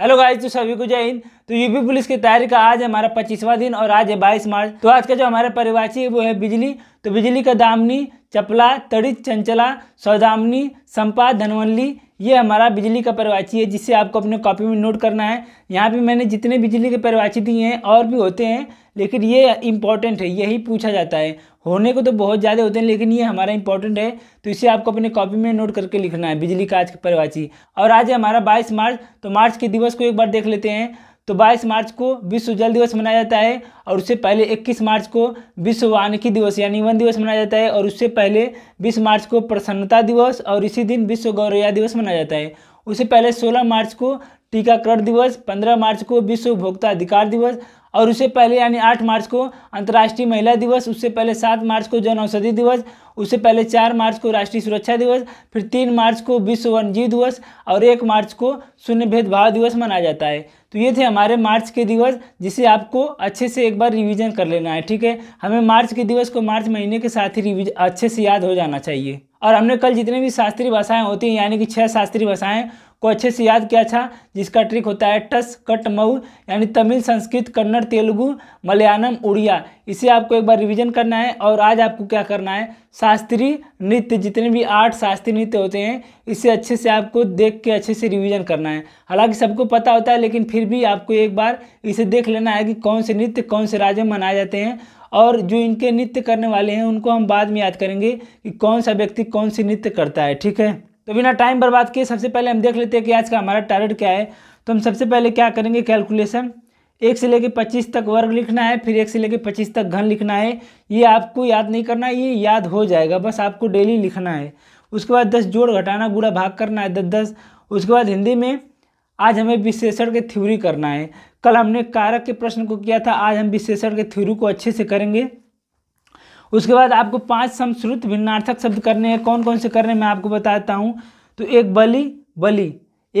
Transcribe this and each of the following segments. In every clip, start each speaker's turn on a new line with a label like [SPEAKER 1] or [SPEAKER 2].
[SPEAKER 1] hello guys तो सभी को जय हिंद तो यूपी पुलिस की तैयारी का आज हमारा पच्चीसवां दिन और आज है बाईस मार्च तो आज का जो हमारा परिवासी है वो है बिजली तो बिजली का दामनी चपला तड़ित चंचला सौदामनी संपा धनवल्ली ये हमारा बिजली का परिवाची है जिसे आपको अपने कॉपी में नोट करना है यहाँ पे मैंने जितने बिजली के परिवाची दिए हैं और भी होते हैं लेकिन ये इंपॉर्टेंट है यही पूछा जाता है होने को तो बहुत ज़्यादा होते हैं लेकिन ये हमारा इंपॉर्टेंट है तो इसे आपको अपने कॉपी में नोट करके लिखना है बिजली का आज का परिवाची और आज है हमारा बाईस मार्च तो मार्च के दिवस को एक बार देख लेते हैं तो 22 मार्च को विश्व जल दिवस मनाया जाता है और उससे पहले 21 मार्च को विश्व वानिकी दिवस यानी वन दिवस मनाया जाता है और उससे पहले 20 मार्च को प्रसन्नता दिवस और इसी दिन विश्व गौरैया दिवस मनाया जाता है उससे पहले 16 मार्च को टीकाकरण दिवस पंद्रह मार्च को विश्व उपभोक्ता अधिकार दिवस और उससे पहले यानी आठ मार्च को अंतर्राष्ट्रीय महिला दिवस उससे पहले सात मार्च को जन औषधि दिवस उससे पहले चार मार्च को राष्ट्रीय सुरक्षा दिवस फिर तीन मार्च को विश्व वन्यजीव दिवस और एक मार्च को शून्य भेदभाव दिवस मनाया जाता है तो ये थे हमारे मार्च के दिवस जिसे आपको अच्छे से एक बार रिविजन कर लेना है ठीक है हमें मार्च के दिवस को मार्च महीने के साथ ही रिवीज अच्छे से याद हो जाना चाहिए और हमने कल जितने भी शास्त्रीय भाषाएँ होती हैं यानी कि छह शास्त्रीय भाषाएं को अच्छे से याद किया था जिसका ट्रिक होता है टस कट मऊ यानी तमिल संस्कृत कन्नड़ तेलुगु मलयालम उड़िया इसे आपको एक बार रिवीजन करना है और आज आपको क्या करना है शास्त्रीय नृत्य जितने भी आठ शास्त्रीय नृत्य होते हैं इसे अच्छे से आपको देख के अच्छे से रिवीजन करना है हालांकि सबको पता होता है लेकिन फिर भी आपको एक बार इसे देख लेना है कि कौन से नृत्य कौन से राज्य मनाए जाते हैं और जो इनके नृत्य करने वाले हैं उनको हम बाद में याद करेंगे कि कौन सा व्यक्ति कौन सी नृत्य करता है ठीक है तो बिना टाइम बर्बाद किए सबसे पहले हम देख लेते हैं कि आज का हमारा टारगेट क्या है तो हम सबसे पहले क्या करेंगे कैलकुलेशन एक से लेके पच्चीस तक वर्ग लिखना है फिर एक से लेके पच्चीस तक घन लिखना है ये आपको याद नहीं करना है ये याद हो जाएगा बस आपको डेली लिखना है उसके बाद दस जोड़ घटाना गुड़ा भाग करना है दस दस उसके बाद हिंदी में आज हमें विशेषण के थ्योरी करना है कल हमने कारक के प्रश्न को किया था आज हम विशेषण के थ्योरी को अच्छे से करेंगे उसके बाद आपको पांच समश्रुत भिन्नार्थक शब्द करने हैं कौन कौन से करने मैं आपको बताता हूँ तो एक बलि बलि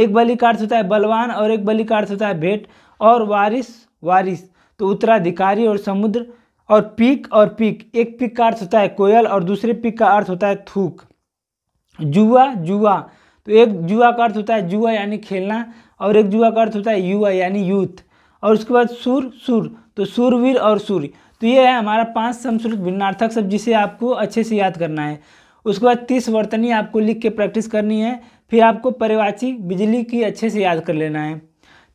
[SPEAKER 1] एक बलि का अर्थ होता है बलवान और एक बलि का अर्थ होता है भेंट और वारिस वारिस तो उत्तराधिकारी और समुद्र और पीक और पीक एक पीक का अर्थ होता है कोयल और दूसरे पीक का अर्थ होता है थूक जुआ जुआ तो एक जुआ का अर्थ होता है जुआ यानी खेलना और एक जुआ का अर्थ होता है युवा यानी यूथ और उसके बाद सूर सूर तो सूरवीर और सूर्य तो ये है हमारा पांच समश्रुत भिन्नार्थक शब्द जिसे आपको अच्छे से याद करना है उसके बाद तीस वर्तनी आपको लिख के प्रैक्टिस करनी है फिर आपको परिवाची बिजली की अच्छे से याद कर लेना है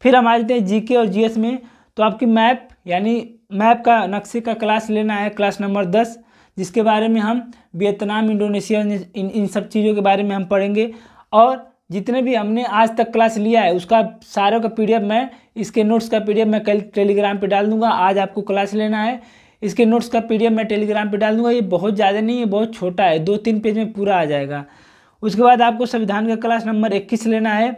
[SPEAKER 1] फिर हम आ जाते हैं जी और जी में तो आपकी मैप यानी मैप का नक्शे का क्लास लेना है क्लास नंबर दस जिसके बारे में हम वियतनाम इंडोनेशिया इन इन सब चीज़ों के बारे में हम पढ़ेंगे और जितने भी हमने आज तक क्लास लिया है उसका सारे का पीडीएफ मैं इसके नोट्स का पीडीएफ मैं कल टेलीग्राम पे डाल दूंगा आज आपको क्लास लेना है इसके नोट्स का पीडीएफ मैं टेलीग्राम पे डाल दूंगा ये बहुत ज़्यादा नहीं है बहुत छोटा है दो तीन पेज में पूरा आ जाएगा उसके बाद आपको संविधान का क्लास नंबर इक्कीस लेना है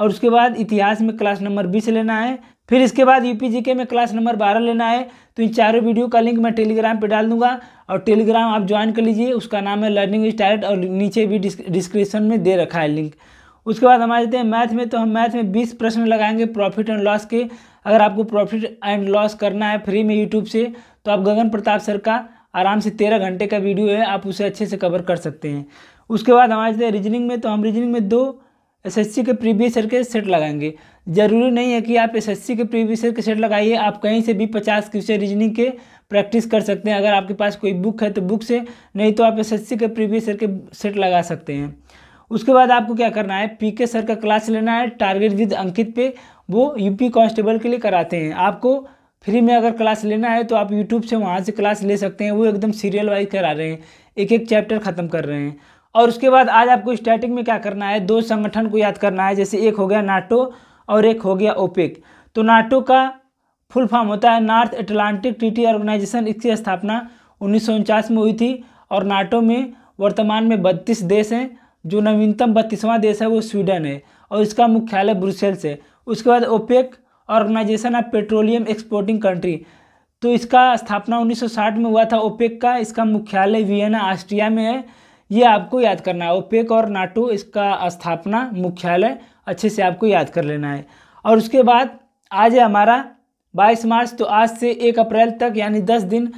[SPEAKER 1] और उसके बाद इतिहास में क्लास नंबर बीस लेना है फिर इसके बाद यू के में क्लास नंबर बारह लेना है तो इन चारों वीडियो का लिंक मैं टेलीग्राम पे डाल दूंगा और टेलीग्राम आप ज्वाइन कर लीजिए उसका नाम है लर्निंग स्टार्ट और नीचे भी डिस्क्रिप्शन में दे रखा है लिंक उसके बाद हम आ जाते हैं मैथ में तो हम मैथ में बीस प्रश्न लगाएंगे प्रॉफिट एंड लॉस के अगर आपको प्रॉफिट एंड लॉस करना है फ्री में यूट्यूब से तो आप गगन प्रताप सर का आराम से तेरह घंटे का वीडियो है आप उसे अच्छे से कवर कर सकते हैं उसके बाद हम आ जाते हैं रीजनिंग में तो हम रीजनिंग में दो सी के प्रीवियस ईयर के सेट लगाएंगे ज़रूरी नहीं है कि आप सी के प्रीवियस ईयर के सेट लगाइए आप कहीं से भी पचास क्वेश्चन रीजनिंग के प्रैक्टिस कर सकते हैं अगर आपके पास कोई बुक है तो बुक से नहीं तो आप सी के प्रीवियस ईयर के सेट लगा सकते हैं उसके बाद आपको क्या करना है पी के सर का क्लास लेना है टारगेट विद अंकित पे वो यूपी कांस्टेबल के लिए कराते हैं आपको फ्री में अगर क्लास लेना है तो आप यूट्यूब से वहाँ से क्लास ले सकते हैं वो एकदम सीरियल वाइज करा रहे हैं एक एक चैप्टर ख़त्म कर रहे हैं और उसके बाद आज आपको स्टार्टिंग में क्या करना है दो संगठन को याद करना है जैसे एक हो गया नाटो और एक हो गया ओपेक तो नाटो का फुल फॉर्म होता है नॉर्थ एटलांटिक ट्रीटी ऑर्गेनाइजेशन इसकी स्थापना उन्नीस में हुई थी और नाटो में वर्तमान में बत्तीस देश हैं जो नवीनतम बत्तीसवां देश है वो स्वीडन है और इसका मुख्यालय ब्रुसेल्स है उसके बाद OPEC organisation of petroleum exporting country तो इसका स्थापना 1960 में हुआ था ओपेक का इसका मुख्यालय वियना ऑस्ट्रिया में है ये आपको याद करना है ओपेक और नाटो इसका स्थापना मुख्यालय अच्छे से आपको याद कर लेना है और उसके बाद आज है हमारा बाईस मार्च तो आज से एक अप्रैल तक यानी दस दिन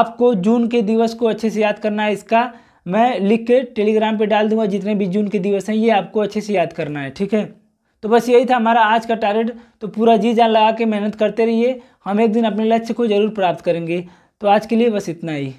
[SPEAKER 1] आपको जून के दिवस को अच्छे से याद करना है इसका मैं लिख के टेलीग्राम पे डाल दूंगा जितने भी जून के दिवस हैं ये आपको अच्छे से याद करना है ठीक है तो बस यही था हमारा आज का टारगेट तो पूरा जी जान लगा के मेहनत करते रहिए हम एक दिन अपने लक्ष्य को जरूर प्राप्त करेंगे तो आज के लिए बस इतना ही